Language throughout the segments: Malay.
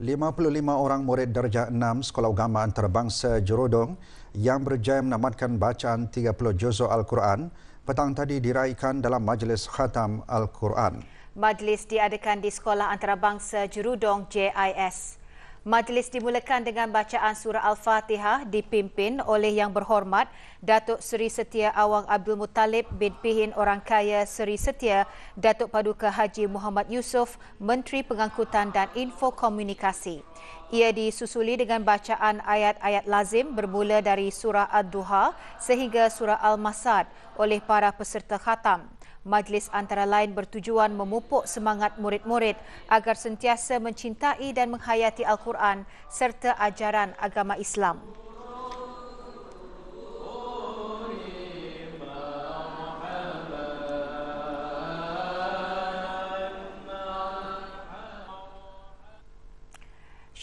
55 orang murid darjah 6 Sekolah Agama Antarabangsa Jerudong yang berjaya menamatkan bacaan 30 juzuk Al-Quran petang tadi diraihkan dalam majlis khatam Al-Quran. Majlis diadakan di Sekolah Antarabangsa Jerudong JIS. Majlis dimulakan dengan bacaan surah Al-Fatihah dipimpin oleh Yang Berhormat Datuk Seri Setia Awang Abdul Muttalib bin Pihin Orang Kaya Seri Setia Datuk Paduka Haji Muhammad Yusof Menteri Pengangkutan dan Info Komunikasi. Ia disusuli dengan bacaan ayat-ayat lazim bermula dari surah Ad-Duha sehingga surah Al-Masad oleh para peserta khatam. Majlis antara lain bertujuan memupuk semangat murid-murid agar sentiasa mencintai dan menghayati Al-Quran serta ajaran agama Islam.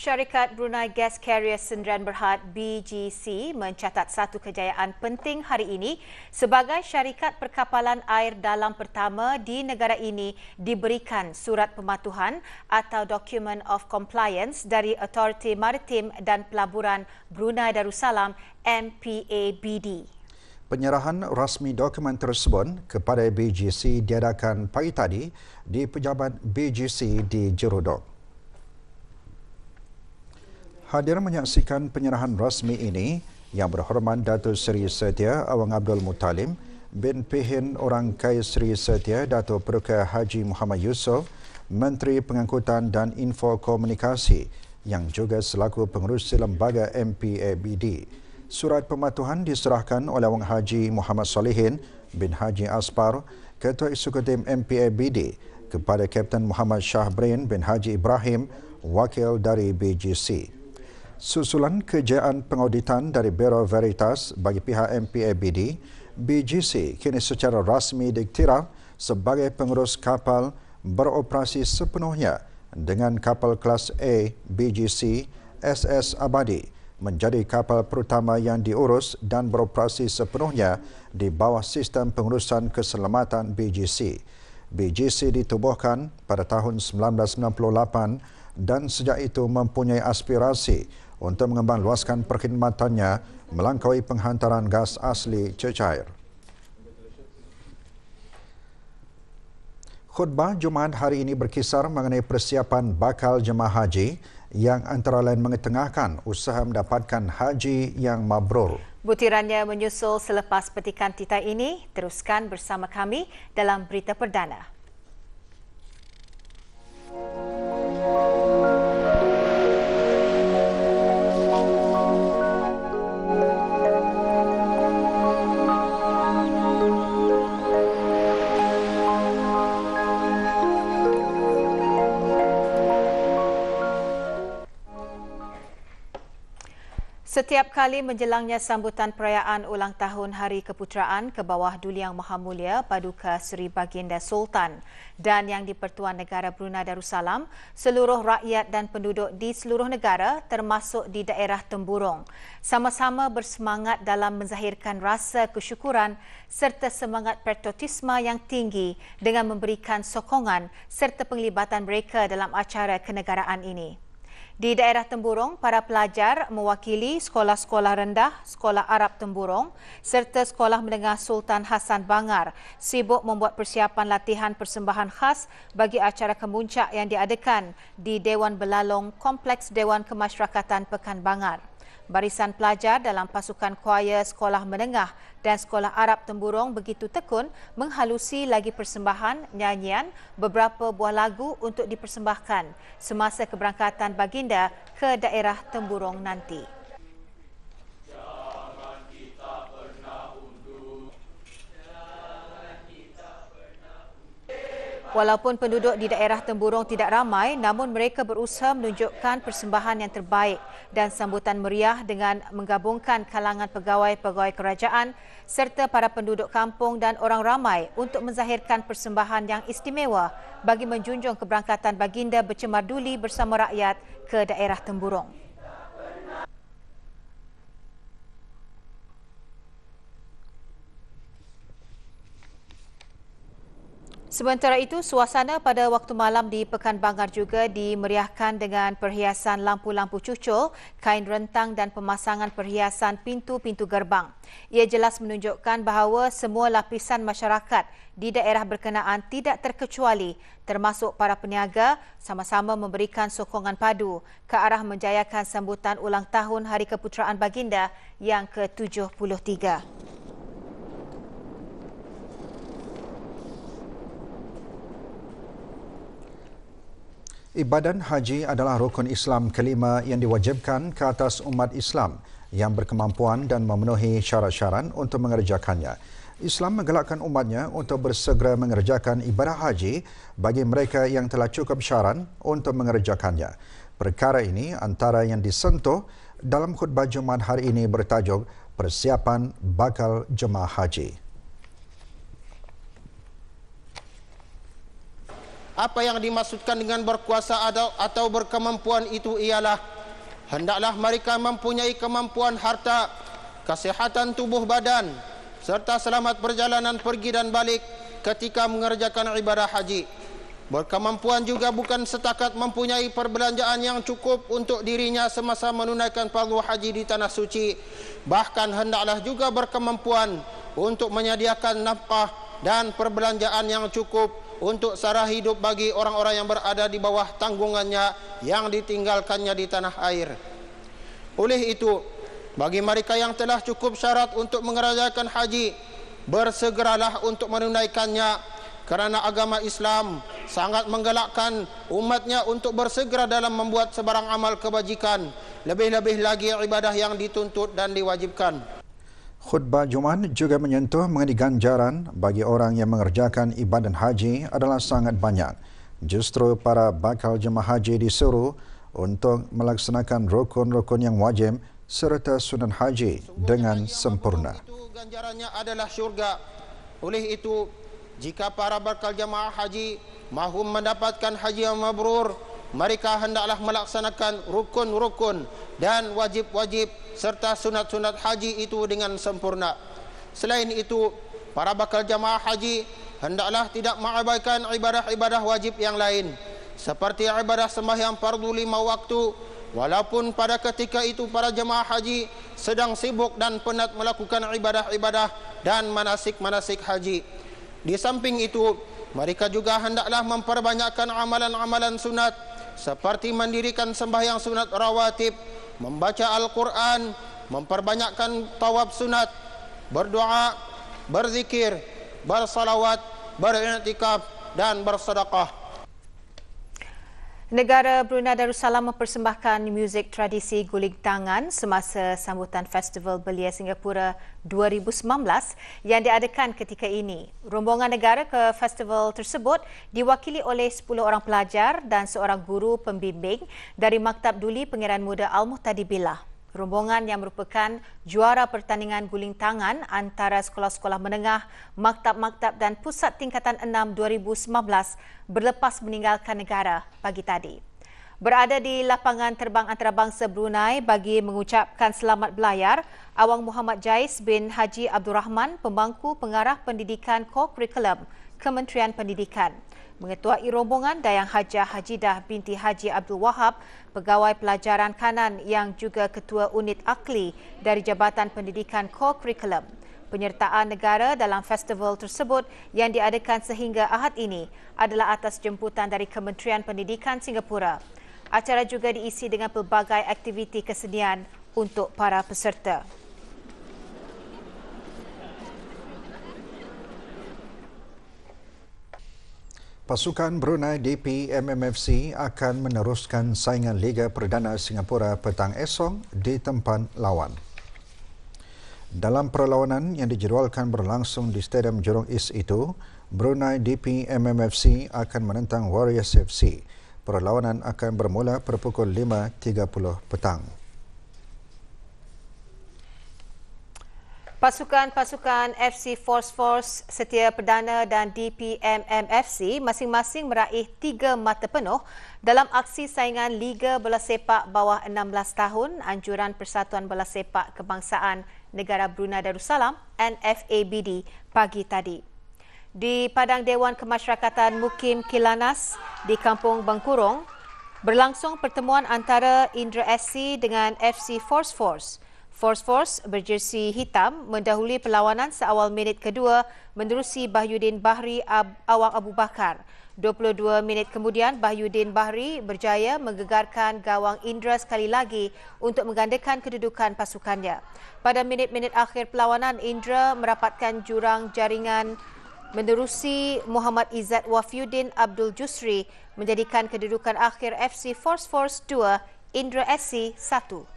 Syarikat Brunei Gas Carrier Sdn Berhad (BGC) mencatat satu kejayaan penting hari ini sebagai syarikat perkapalan air dalam pertama di negara ini diberikan surat pematuhan atau document of compliance dari Authority Maritim dan Pelaburan Brunei Darussalam (MPABD). Penyerahan rasmi dokumen tersebut kepada BGC diadakan pagi tadi di pejabat BGC di Jerudong. Hadir menyaksikan penyerahan rasmi ini yang berhormat Datuk Seri Setia Awang Abdul Mutalim bin Pihin Orang Kaya Seri Setia Datuk Peruka Haji Muhammad Yusof Menteri Pengangkutan dan Info Komunikasi yang juga selaku pengurusi lembaga MPABD. Surat pematuhan diserahkan oleh Awang Haji Muhammad Solihin bin Haji Aspar, Ketua Eksekutif MPABD kepada Kapten Muhammad Shahbrin bin Haji Ibrahim, Wakil dari BGC susulan kejayaan pengauditan dari Bureau Veritas bagi pihak MPABD, BGC kini secara rasmi diiktiraf sebagai pengurus kapal beroperasi sepenuhnya dengan kapal kelas A BGC SS Abadi menjadi kapal pertama yang diurus dan beroperasi sepenuhnya di bawah sistem pengurusan keselamatan BGC. BGC ditubuhkan pada tahun 1998 dan sejak itu mempunyai aspirasi untuk luaskan perkhidmatannya melangkaui penghantaran gas asli cecair. Khutbah Jumaat hari ini berkisar mengenai persiapan bakal jemaah haji yang antara lain mengetengahkan usaha mendapatkan haji yang mabrur. Butirannya menyusul selepas petikan titai ini. Teruskan bersama kami dalam berita perdana. Thank you. Setiap kali menjelangnya sambutan perayaan ulang tahun Hari Keputeraan ke bawah Yang Maha Mulia Paduka Seri Baginda Sultan dan yang di-Pertuan Negara Brunei Darussalam, seluruh rakyat dan penduduk di seluruh negara termasuk di daerah Temburong sama-sama bersemangat dalam menzahirkan rasa kesyukuran serta semangat patriotisme yang tinggi dengan memberikan sokongan serta penglibatan mereka dalam acara kenegaraan ini. Di daerah Temburong, para pelajar mewakili sekolah-sekolah rendah, sekolah Arab Temburong serta sekolah menengah Sultan Hasan Bangar sibuk membuat persiapan latihan persembahan khas bagi acara kemuncak yang diadakan di Dewan Belalong Kompleks Dewan Kemasyarakatan Pekan Bangar. Barisan pelajar dalam pasukan kuaya sekolah menengah dan sekolah Arab Temburong begitu tekun menghalusi lagi persembahan nyanyian beberapa buah lagu untuk dipersembahkan semasa keberangkatan baginda ke daerah Temburong nanti. Walaupun penduduk di daerah Temburong tidak ramai, namun mereka berusaha menunjukkan persembahan yang terbaik dan sambutan meriah dengan menggabungkan kalangan pegawai-pegawai kerajaan serta para penduduk kampung dan orang ramai untuk menzahirkan persembahan yang istimewa bagi menjunjung keberangkatan baginda bercemar duli bersama rakyat ke daerah Temburong. Sementara itu, suasana pada waktu malam di pekan Bangar juga dimeriahkan dengan perhiasan lampu-lampu cucul, kain rentang dan pemasangan perhiasan pintu-pintu gerbang. Ia jelas menunjukkan bahawa semua lapisan masyarakat di daerah berkenaan tidak terkecuali termasuk para peniaga sama-sama memberikan sokongan padu ke arah menjayakan sambutan ulang tahun Hari Keputeraan Baginda yang ke-73. Ibadan haji adalah rukun Islam kelima yang diwajibkan ke atas umat Islam yang berkemampuan dan memenuhi syarat-syarat untuk mengerjakannya. Islam menggalakkan umatnya untuk bersegera mengerjakan ibadah haji bagi mereka yang telah cukup syarat untuk mengerjakannya. Perkara ini antara yang disentuh dalam khutbah Jumaat hari ini bertajuk Persiapan Bakal Jemaah Haji. apa yang dimaksudkan dengan berkuasa atau, berkemampuan itu ialah hendaklah mereka mempunyai kemampuan harta, kesehatan tubuh badan serta selamat perjalanan pergi dan balik ketika mengerjakan ibadah haji. Berkemampuan juga bukan setakat mempunyai perbelanjaan yang cukup untuk dirinya semasa menunaikan fardu haji di tanah suci. Bahkan hendaklah juga berkemampuan untuk menyediakan nafkah dan perbelanjaan yang cukup untuk sara hidup bagi orang-orang yang berada di bawah tanggungannya yang ditinggalkannya di tanah air. Oleh itu, bagi mereka yang telah cukup syarat untuk mengerjakan haji, bersegeralah untuk menunaikannya kerana agama Islam sangat menggalakkan umatnya untuk bersegera dalam membuat sebarang amal kebajikan, lebih-lebih lagi ibadah yang dituntut dan diwajibkan. Khutbah Jumaat juga menyentuh mengenai ganjaran bagi orang yang mengerjakan ibadat haji adalah sangat banyak. Justru para bakal jemaah haji disuruh untuk melaksanakan rukun-rukun yang wajib serta sunan haji dengan sempurna. ganjarannya adalah syurga. Oleh itu, jika para bakal jemaah haji mahu mendapatkan haji yang mabrur, mereka hendaklah melaksanakan rukun-rukun dan wajib-wajib serta sunat-sunat haji itu dengan sempurna. Selain itu, para bakal jamaah haji hendaklah tidak mengabaikan ibadah-ibadah wajib yang lain seperti ibadah sembahyang fardu lima waktu walaupun pada ketika itu para jemaah haji sedang sibuk dan penat melakukan ibadah-ibadah dan manasik-manasik haji di samping itu mereka juga hendaklah memperbanyakkan amalan-amalan sunat seperti mendirikan sembahyang sunat rawatib, membaca Al-Quran, memperbanyakkan tawab sunat, berdoa, berzikir, bersalawat, beriktikaf dan bersedekah. Negara Brunei Darussalam mempersembahkan muzik tradisi guling tangan semasa sambutan Festival Belia Singapura 2019 yang diadakan ketika ini. Rombongan negara ke festival tersebut diwakili oleh 10 orang pelajar dan seorang guru pembimbing dari Maktab Duli Pengiran Muda Al-Muhtadi Billah rombongan yang merupakan juara pertandingan guling tangan antara sekolah-sekolah menengah, maktab-maktab dan pusat tingkatan 6 2019 berlepas meninggalkan negara pagi tadi. Berada di lapangan terbang antarabangsa Brunei bagi mengucapkan selamat belayar, Awang Muhammad Jais bin Haji Abdul Rahman, pembangku pengarah pendidikan Co-Curriculum Kementerian Pendidikan mengetuai rombongan Dayang Haja Hajidah binti Haji Abdul Wahab, pegawai pelajaran kanan yang juga ketua unit akli dari Jabatan Pendidikan Core Curriculum. Penyertaan negara dalam festival tersebut yang diadakan sehingga ahad ini adalah atas jemputan dari Kementerian Pendidikan Singapura. Acara juga diisi dengan pelbagai aktiviti kesenian untuk para peserta. Pasukan Brunei DPMMFC akan meneruskan saingan Liga Perdana Singapura petang esok di tempat lawan. Dalam perlawanan yang dijadualkan berlangsung di Stadium Jurong East itu, Brunei DPMMFC akan menentang Warriors FC. Perlawanan akan bermula pada pukul 5.30 petang. Pasukan-pasukan FC Force Force Setia Perdana dan DPMMFC masing-masing meraih tiga mata penuh dalam aksi saingan Liga Bola Sepak Bawah 16 Tahun Anjuran Persatuan Bola Sepak Kebangsaan Negara Brunei Darussalam NFABD pagi tadi. Di Padang Dewan Kemasyarakatan Mukim Kilanas di Kampung Bangkurong, berlangsung pertemuan antara Indra SC dengan FC Force Force. Force Force berjersi hitam mendahului perlawanan seawal minit kedua menerusi Bahyudin Bahri Ab- Awang Abu Bakar. 22 minit kemudian, Bahyudin Bahri berjaya menggegarkan gawang Indra sekali lagi untuk menggandakan kedudukan pasukannya. Pada minit-minit akhir perlawanan, Indra merapatkan jurang jaringan menerusi Muhammad Izzat Wafiuddin Abdul Jusri menjadikan kedudukan akhir FC Force Force 2, Indra SC 1.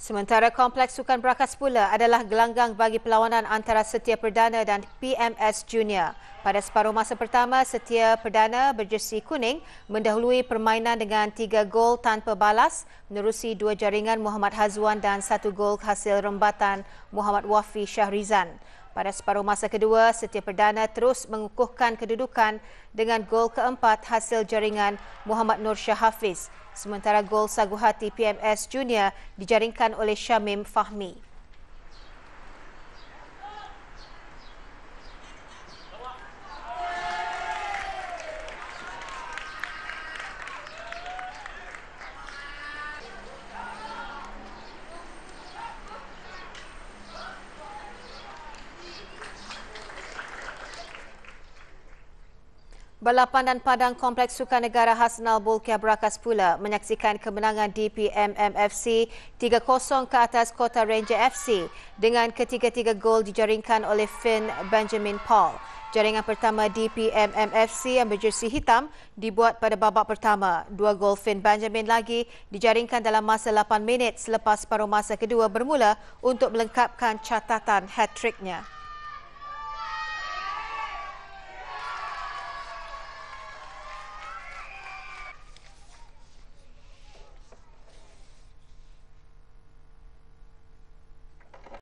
Sementara Kompleks Sukan Berakas pula adalah gelanggang bagi perlawanan antara Setia Perdana dan PMS Junior. Pada separuh masa pertama, Setia Perdana berjersi kuning mendahului permainan dengan tiga gol tanpa balas menerusi dua jaringan Muhammad Hazwan dan satu gol hasil rembatan Muhammad Wafi Syahrizan. Pada separuh masa kedua, Setia Perdana terus mengukuhkan kedudukan dengan gol keempat hasil jaringan Muhammad Nur Syah Hafiz sementara gol Saguhati PMS Junior dijaringkan oleh Syamim Fahmi. Balapan dan padang Kompleks Sukan Negara Hasnal Bulkiah Berakas pula menyaksikan kemenangan DPMMFC 3-0 ke atas Kota Ranger FC dengan ketiga-tiga gol dijaringkan oleh Finn Benjamin Paul. Jaringan pertama DPMMFC yang berjersi hitam dibuat pada babak pertama. Dua gol Finn Benjamin lagi dijaringkan dalam masa 8 minit selepas paruh masa kedua bermula untuk melengkapkan catatan hat-tricknya.